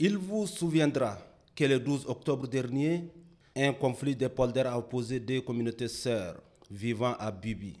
Il vous souviendra que le 12 octobre dernier, un conflit de polders a opposé deux communautés sœurs vivant à Bibi.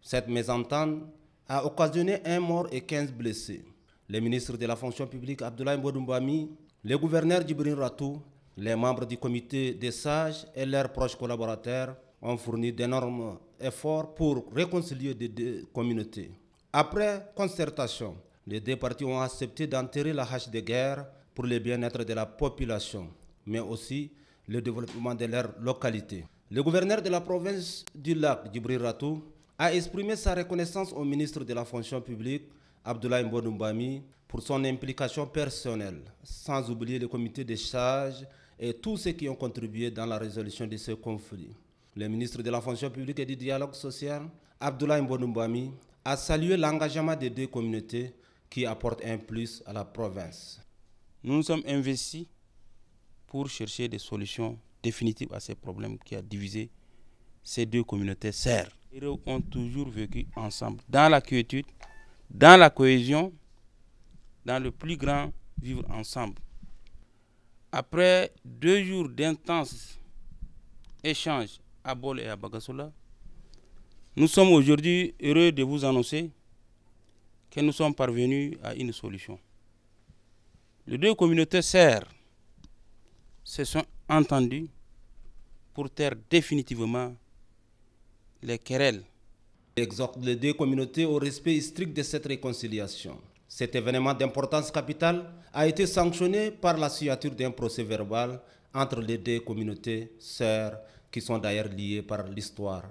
Cette mésentente a occasionné un mort et 15 blessés. Le ministre de la fonction publique Abdoulaye Mbodoumbami, le gouverneur Djibril Ratou, les membres du comité des sages et leurs proches collaborateurs ont fourni d'énormes efforts pour réconcilier les deux communautés. Après concertation, les deux parties ont accepté d'enterrer la hache de guerre pour le bien-être de la population, mais aussi le développement de leur localité. Le gouverneur de la province du lac, Djibril Ratou, a exprimé sa reconnaissance au ministre de la fonction publique, Abdoulaye Mbonoumbami, pour son implication personnelle, sans oublier le comité de charge et tous ceux qui ont contribué dans la résolution de ce conflit. Le ministre de la fonction publique et du dialogue social, Abdoulaye Mbonoumbami, a salué l'engagement des deux communautés qui apportent un plus à la province. Nous nous sommes investis pour chercher des solutions définitives à ces problèmes qui a divisé ces deux communautés serres. héros ont toujours vécu ensemble, dans la quiétude, dans la cohésion, dans le plus grand vivre ensemble. Après deux jours d'intenses échanges à Bol et à Bagasola, nous sommes aujourd'hui heureux de vous annoncer que nous sommes parvenus à une solution. Les deux communautés sœurs se sont entendues pour taire définitivement les querelles. Exhorte les deux communautés au respect strict de cette réconciliation. Cet événement d'importance capitale a été sanctionné par la signature d'un procès verbal entre les deux communautés sœurs qui sont d'ailleurs liées par l'histoire